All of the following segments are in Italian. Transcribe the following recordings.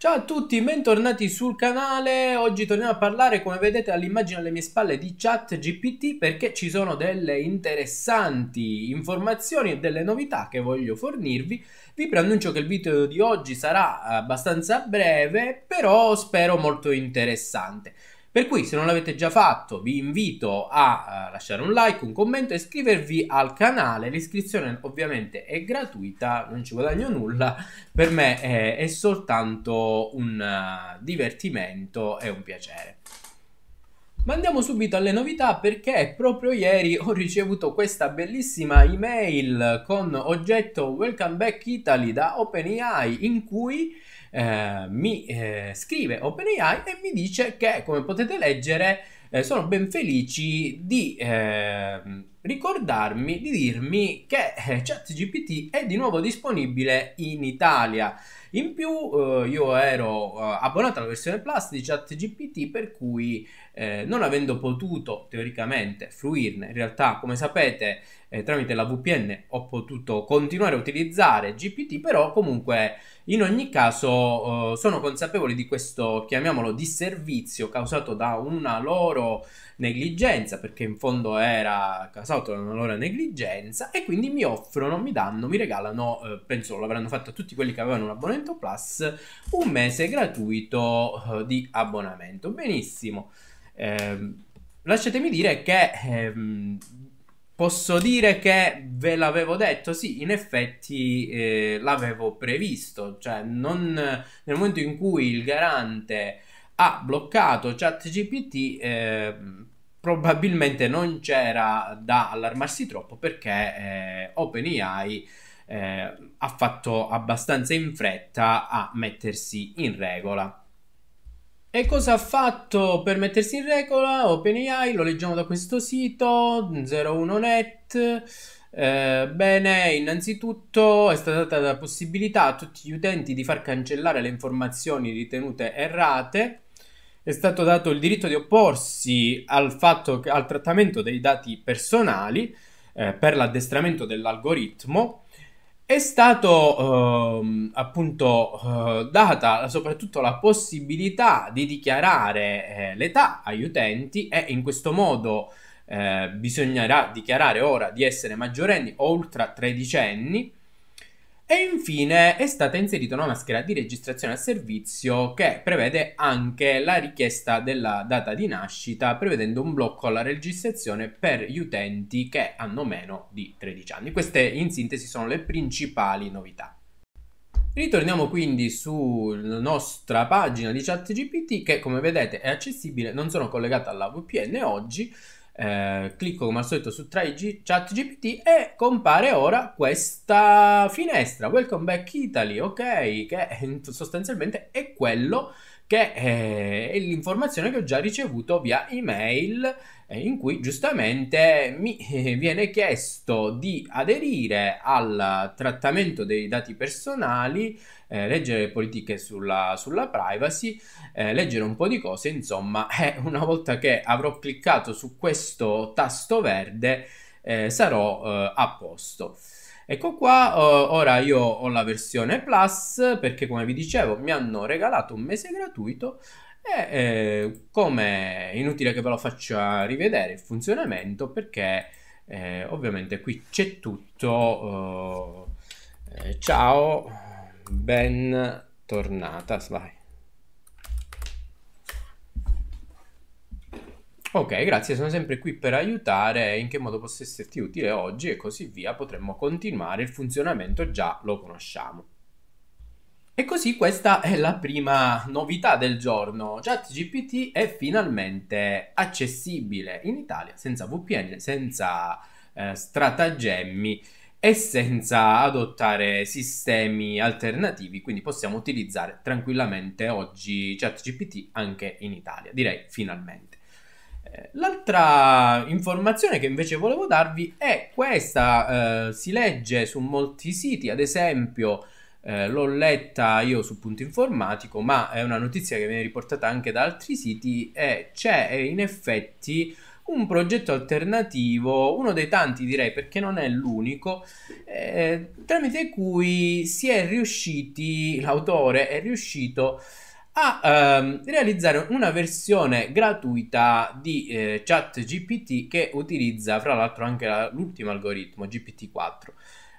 Ciao a tutti, bentornati sul canale. Oggi torniamo a parlare, come vedete all'immagine alle mie spalle, di ChatGPT perché ci sono delle interessanti informazioni e delle novità che voglio fornirvi. Vi preannuncio che il video di oggi sarà abbastanza breve, però spero molto interessante. Per cui se non l'avete già fatto vi invito a eh, lasciare un like, un commento e iscrivervi al canale, l'iscrizione ovviamente è gratuita, non ci guadagno nulla, per me è, è soltanto un eh, divertimento e un piacere. Ma andiamo subito alle novità perché proprio ieri ho ricevuto questa bellissima email con oggetto Welcome Back Italy da OpenAI in cui eh, mi eh, scrive OpenAI e mi dice che, come potete leggere, eh, sono ben felici di ehm, ricordarmi di dirmi che eh, ChatGPT è di nuovo disponibile in Italia. In più eh, io ero eh, abbonato alla versione Plus di ChatGPT per cui eh, non avendo potuto teoricamente fruirne, in realtà come sapete eh, tramite la VPN ho potuto continuare a utilizzare GPT, però comunque in ogni caso eh, sono consapevole di questo, chiamiamolo, disservizio causato da una loro negligenza, perché in fondo era causato notano la loro negligenza e quindi mi offrono, mi danno, mi regalano, eh, penso l'avranno fatto a tutti quelli che avevano un abbonamento Plus, un mese gratuito eh, di abbonamento. Benissimo. Eh, lasciatemi dire che ehm, posso dire che ve l'avevo detto, sì, in effetti eh, l'avevo previsto, cioè non, nel momento in cui il garante ha bloccato ChatGPT eh, probabilmente non c'era da allarmarsi troppo perché eh, OpenAI eh, ha fatto abbastanza in fretta a mettersi in regola. E cosa ha fatto per mettersi in regola? OpenAI, lo leggiamo da questo sito, 01net. Eh, bene, innanzitutto è stata data la possibilità a tutti gli utenti di far cancellare le informazioni ritenute errate è stato dato il diritto di opporsi al, fatto, al trattamento dei dati personali eh, per l'addestramento dell'algoritmo, è stato eh, appunto eh, data soprattutto la possibilità di dichiarare eh, l'età agli utenti e in questo modo eh, bisognerà dichiarare ora di essere maggiorenni o ultra tredicenni e infine è stata inserita una maschera di registrazione al servizio che prevede anche la richiesta della data di nascita, prevedendo un blocco alla registrazione per gli utenti che hanno meno di 13 anni. Queste in sintesi sono le principali novità. Ritorniamo quindi sulla nostra pagina di ChatGPT che come vedete è accessibile, non sono collegata alla VPN oggi, eh, clicco come al solito su G- chat GPT e compare ora questa finestra Welcome back Italy, ok? Che sostanzialmente è quello che eh, è l'informazione che ho già ricevuto via email in cui giustamente mi eh, viene chiesto di aderire al trattamento dei dati personali, eh, leggere le politiche sulla, sulla privacy, eh, leggere un po' di cose, insomma, eh, una volta che avrò cliccato su questo tasto verde eh, sarò eh, a posto. Ecco qua, uh, ora io ho la versione Plus perché come vi dicevo mi hanno regalato un mese gratuito e eh, come inutile che ve lo faccia rivedere il funzionamento perché eh, ovviamente qui c'è tutto. Uh, eh, ciao, ben tornata, vai. Ok, grazie, sono sempre qui per aiutare in che modo posso esserti utile oggi e così via, potremmo continuare, il funzionamento già lo conosciamo. E così questa è la prima novità del giorno. ChatGPT è finalmente accessibile in Italia senza VPN, senza eh, stratagemmi e senza adottare sistemi alternativi, quindi possiamo utilizzare tranquillamente oggi ChatGPT anche in Italia, direi finalmente. L'altra informazione che invece volevo darvi è questa, eh, si legge su molti siti, ad esempio eh, l'ho letta io su Punto Informatico, ma è una notizia che viene riportata anche da altri siti e c'è in effetti un progetto alternativo, uno dei tanti direi perché non è l'unico, eh, tramite cui si è riusciti, l'autore è riuscito a a ehm, realizzare una versione gratuita di eh, ChatGPT che utilizza fra l'altro anche la, l'ultimo algoritmo GPT-4.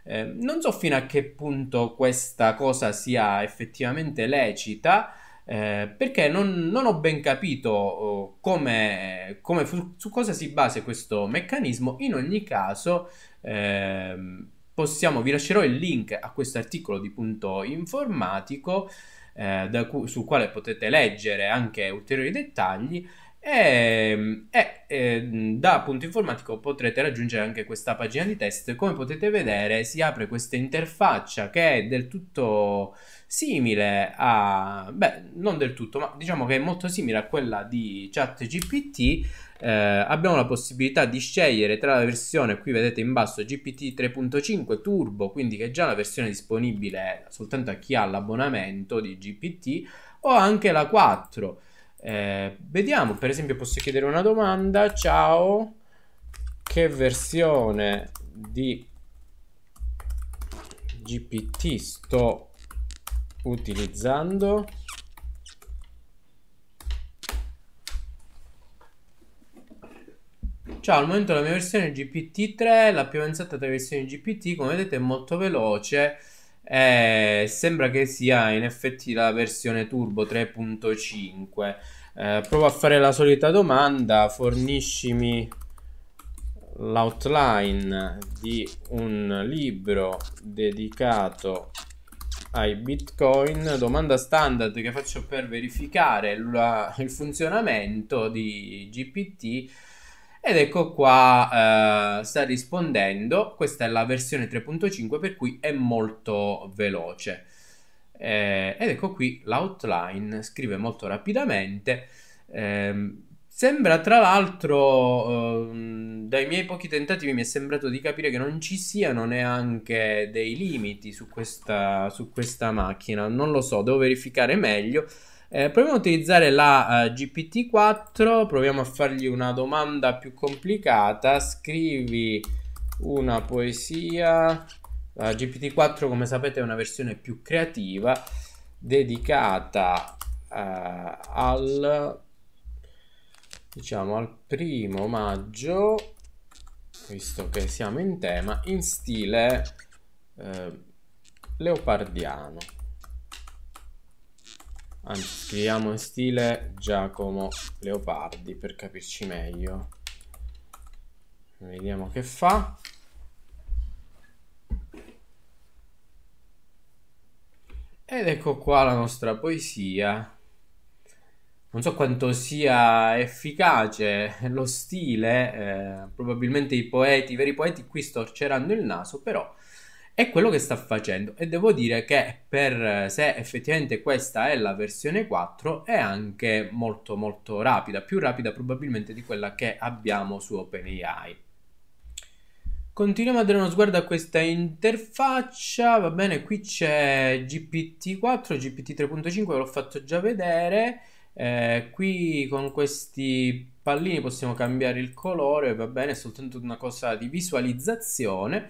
Eh, non so fino a che punto questa cosa sia effettivamente lecita, eh, perché non, non, ho ben capito oh, come, come, su cosa si base questo meccanismo. In ogni caso, ehm, possiamo, vi lascerò il link a questo articolo di punto informatico eh, cu- sul quale potete leggere anche ulteriori dettagli ehm, e, e, ehm, e, da punto informatico potrete raggiungere anche questa pagina di test come potete vedere si apre questa interfaccia che è del tutto simile a beh non del tutto ma diciamo che è molto simile a quella di ChatGPT eh, abbiamo la possibilità di scegliere tra la versione, qui vedete in basso, GPT 3.5 Turbo, quindi che è già la versione disponibile soltanto a chi ha l'abbonamento di GPT, o anche la 4. Eh, vediamo, per esempio posso chiedere una domanda, ciao, che versione di GPT sto utilizzando? Ciao, al momento la mia versione GPT-3, la più avanzata tra le versioni GPT, come vedete è molto veloce. Eh, sembra che sia in effetti la versione turbo 3.5 eh, provo a fare la solita domanda forniscimi l'outline di un libro dedicato ai bitcoin domanda standard che faccio per verificare la, il funzionamento di GPT ed ecco qua eh, sta rispondendo, questa è la versione 3.5 per cui è molto veloce. Eh, ed ecco qui l'outline, scrive molto rapidamente. Eh, sembra tra l'altro, ehm, dai miei pochi tentativi mi è sembrato di capire che non ci siano neanche dei limiti su questa, su questa macchina, non lo so, devo verificare meglio. Eh, proviamo a utilizzare la uh, eh, GPT-4, proviamo a fargli una domanda più complicata. Scrivi una poesia. La GPT-4, come sapete, è una versione più creativa dedicata uh, al diciamo al primo maggio visto che siamo in tema in stile eh, leopardiano Anzi, scriviamo in stile Giacomo Leopardi per capirci meglio. Vediamo che fa. Ed ecco qua la nostra poesia. Non so quanto sia efficace lo stile, eh, probabilmente i poeti, i veri poeti qui storceranno il naso, però è quello che sta facendo e devo dire che per se effettivamente questa è la versione 4 è anche molto molto rapida, più rapida probabilmente di quella che abbiamo su OpenAI. Continuiamo a dare uno sguardo a questa interfaccia, va bene, qui c'è GPT4, GPT 3.5 ve l'ho fatto già vedere, eh, qui con questi pallini possiamo cambiare il colore, va bene, è soltanto una cosa di visualizzazione.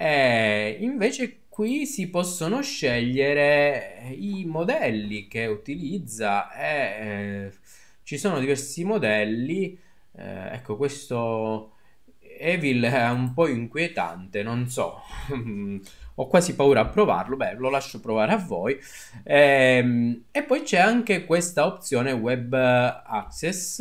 E invece qui si possono scegliere eh, i modelli che utilizza e eh, ci sono diversi modelli. Eh, ecco, questo Evil è un po' inquietante, non so. ho quasi paura a provarlo, beh, lo lascio provare a voi. E, ehm, e poi c'è anche questa opzione web access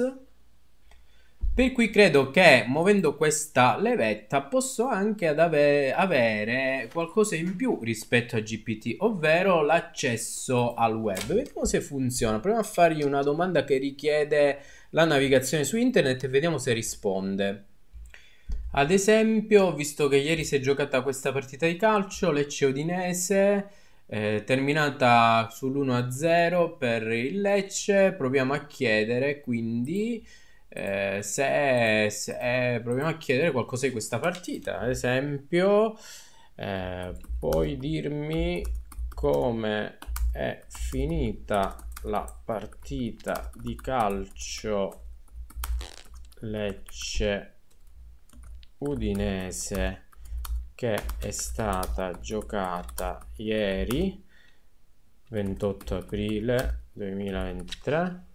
per cui credo che muovendo questa levetta posso anche ave avere qualcosa in più rispetto a GPT, ovvero l'accesso al web. Vediamo se funziona. Proviamo a fargli una domanda che richiede la navigazione su internet e vediamo se risponde. Ad esempio, visto che ieri si è giocata questa partita di calcio, Lecce Udinese, eh, terminata sull'1-0 per il Lecce, proviamo a chiedere quindi eh, se, se, proviamo a chiedere qualcosa di questa partita, ad esempio, eh, puoi dirmi come è finita la partita di calcio Lecce Udinese che è stata giocata ieri 28 aprile 2023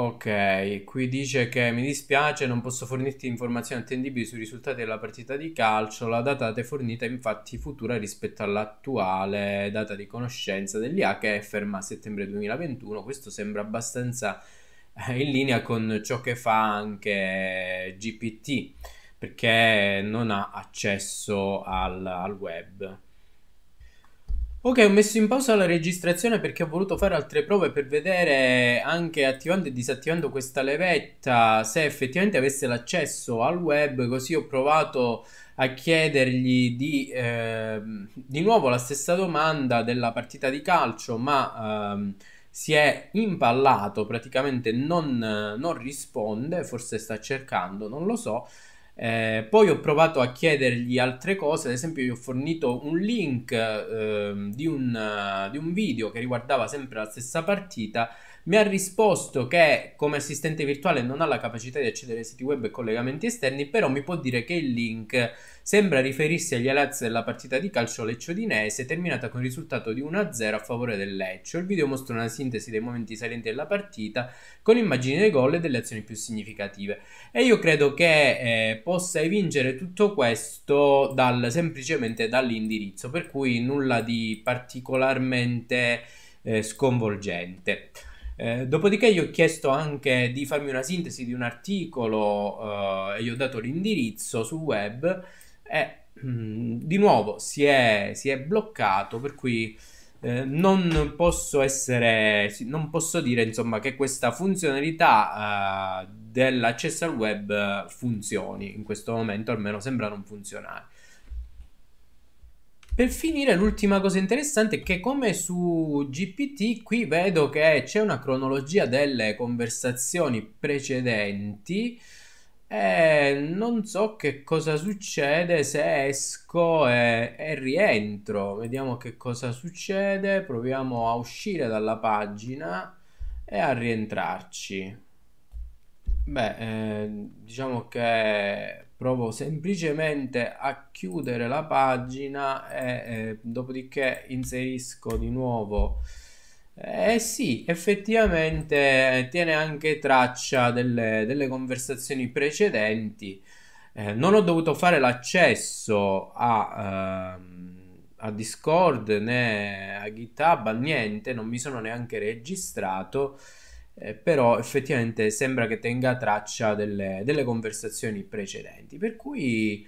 Ok, qui dice che mi dispiace, non posso fornirti informazioni attendibili sui risultati della partita di calcio. La data te fornita è infatti futura rispetto all'attuale data di conoscenza dell'IA che è ferma a settembre 2021. Questo sembra abbastanza eh, in linea con ciò che fa anche GPT perché non ha accesso al, al web. Ok, ho messo in pausa la registrazione perché ho voluto fare altre prove per vedere anche attivando e disattivando questa levetta se effettivamente avesse l'accesso al web, così ho provato a chiedergli di, eh, di nuovo la stessa domanda della partita di calcio, ma eh, si è impallato, praticamente non, non risponde, forse sta cercando, non lo so. Eh, poi ho provato a chiedergli altre cose, ad esempio gli ho fornito un link eh, di, un, di, un, video che riguardava sempre la stessa partita mi ha risposto che come assistente virtuale non ha la capacità di accedere ai siti web e collegamenti esterni, però mi può dire che il link sembra riferirsi agli alazzi della partita di calcio lecciodinese terminata con il risultato di 1-0 a favore del Leccio. Il video mostra una sintesi dei momenti salienti della partita con immagini dei gol e delle azioni più significative. E io credo che eh, possa evincere tutto questo dal, semplicemente dall'indirizzo, per cui nulla di particolarmente eh, sconvolgente. Eh, dopodiché gli ho chiesto anche di farmi una sintesi di un articolo eh, e gli ho dato l'indirizzo sul web e mh, mm, di nuovo si è, si è, bloccato per cui eh, non posso essere non posso dire insomma che questa funzionalità eh, dell'accesso al web eh, funzioni in questo momento almeno sembra non funzionare per finire, l'ultima cosa interessante è che come su GPT qui vedo che c'è una cronologia delle conversazioni precedenti e non so che cosa succede se esco e, e rientro. Vediamo che cosa succede, proviamo a uscire dalla pagina e a rientrarci. Beh, eh, diciamo che provo semplicemente a chiudere la pagina e eh, dopodiché inserisco di nuovo eh sì, effettivamente eh, tiene anche traccia delle, delle conversazioni precedenti. Eh, non ho dovuto fare l'accesso a, uh, a, Discord né a GitHub, a niente, non mi sono neanche registrato eh, però effettivamente sembra che tenga traccia delle, delle conversazioni precedenti, per cui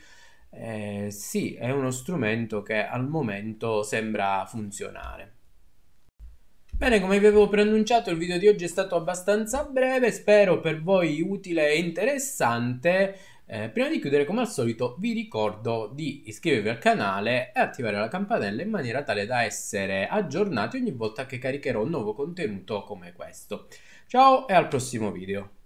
eh, sì, è uno strumento che al momento sembra funzionare. Bene, come vi avevo preannunciato, il video di oggi è stato abbastanza breve, spero per voi utile e interessante. Eh, prima di chiudere, come al solito, vi ricordo di iscrivervi al canale e attivare la campanella in maniera tale da essere aggiornati ogni volta che caricherò un nuovo contenuto come questo. Ciao e al prossimo video.